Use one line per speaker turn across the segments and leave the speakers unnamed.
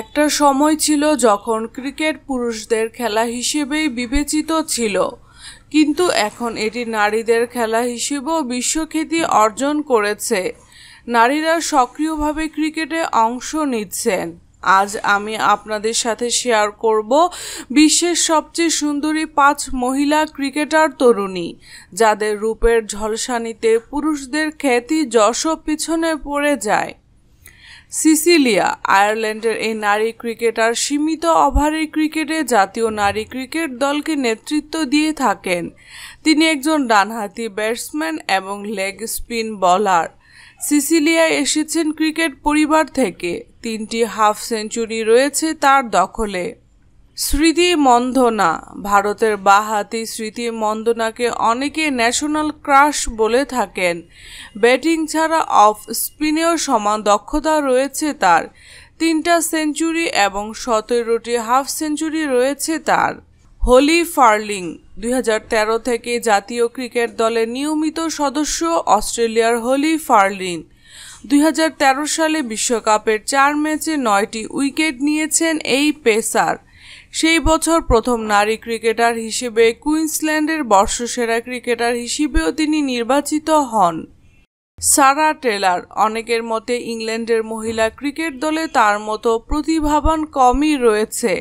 একটা সময় ছিল যখন ক্রিকেট পুরুষদের খেলা হিসেবেই বিবেচিত ছিল কিন্তু এখন এটি নারীদের খেলা হিসেবেও বিশ্বখ্যাতি অর্জন করেছে নারীরা সক্রিয়ভাবে ক্রিকেটে অংশ নিচ্ছেন আজ আমি আপনাদের সাথে শেয়ার করব বিশ্বের সবচেয়ে সুন্দরী পাঁচ মহিলা ক্রিকেটার তরুণী যাদের রূপের ঝলসানিতে পুরুষদের খ্যাতি যশ পিছনে পড়ে যায় সিসিলিয়া আয়ারল্যান্ডের এই নারী ক্রিকেটার সীমিত ওভারের ক্রিকেটে জাতীয় নারী ক্রিকেট দলকে নেতৃত্ব দিয়ে থাকেন তিনি একজন ডানহাতি ব্যাটসম্যান এবং লেগ স্পিন বলার সিসিলিয়া এসেছেন ক্রিকেট পরিবার থেকে তিনটি হাফ সেঞ্চুরি রয়েছে তার দখলে স্মৃতি মন্দনা ভারতের বাহাতি স্মৃতি মন্দনাকে অনেকে ন্যাশনাল ক্রাশ বলে থাকেন ব্যাটিং ছাড়া অফ স্পিনেও সমান দক্ষতা রয়েছে তার তিনটা সেঞ্চুরি এবং সতেরোটি হাফ সেঞ্চুরি রয়েছে তার হোলি ফার্লিং দুই থেকে জাতীয় ক্রিকেট দলের নিয়মিত সদস্য অস্ট্রেলিয়ার হোলি ফার্লিং দুই সালে বিশ্বকাপের চার ম্যাচে নয়টি উইকেট নিয়েছেন এই পেসার সেই বছর প্রথম নারী ক্রিকেটার হিসেবে কুইন্সল্যান্ডের বর্ষসেরা ক্রিকেটার হিসেবেও তিনি নির্বাচিত হন সারা টেলার অনেকের মতে ইংল্যান্ডের মহিলা ক্রিকেট দলে তার মতো প্রতিভাবান কমই রয়েছে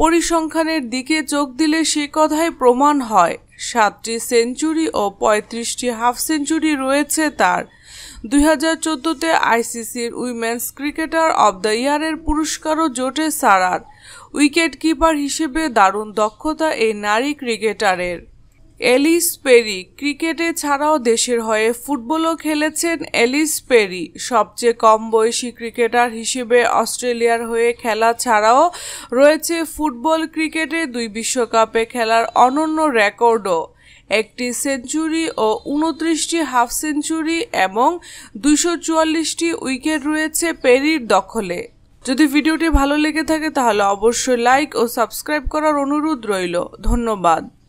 পরিসংখ্যানের দিকে চোখ দিলে সে কথাই প্রমাণ হয় সাতটি সেঞ্চুরি ও পঁয়ত্রিশটি হাফ সেঞ্চুরি রয়েছে তার দুই হাজার চোদ্দোতে আইসিসির উইমেন্স ক্রিকেটার অব দ্য ইয়ারের পুরস্কারও জোটে সারার উইকেট কিপার হিসেবে দারুণ দক্ষতা এই নারী ক্রিকেটারের এলিস পেরি ক্রিকেটে ছাড়াও দেশের হয়ে ফুটবলও খেলেছেন এলিস পেরি সবচেয়ে কম বয়সী ক্রিকেটার হিসেবে অস্ট্রেলিয়ার হয়ে খেলা ছাড়াও রয়েছে ফুটবল ক্রিকেটে দুই বিশ্বকাপে খেলার অনন্য রেকর্ডও একটি সেঞ্চুরি ও উনত্রিশটি হাফ সেঞ্চুরি এবং দুইশো চুয়াল্লিশটি উইকেট রয়েছে পেরির দখলে যদি ভিডিওটি ভালো লেগে থাকে তাহলে অবশ্যই লাইক ও সাবস্ক্রাইব করার অনুরোধ রইল ধন্যবাদ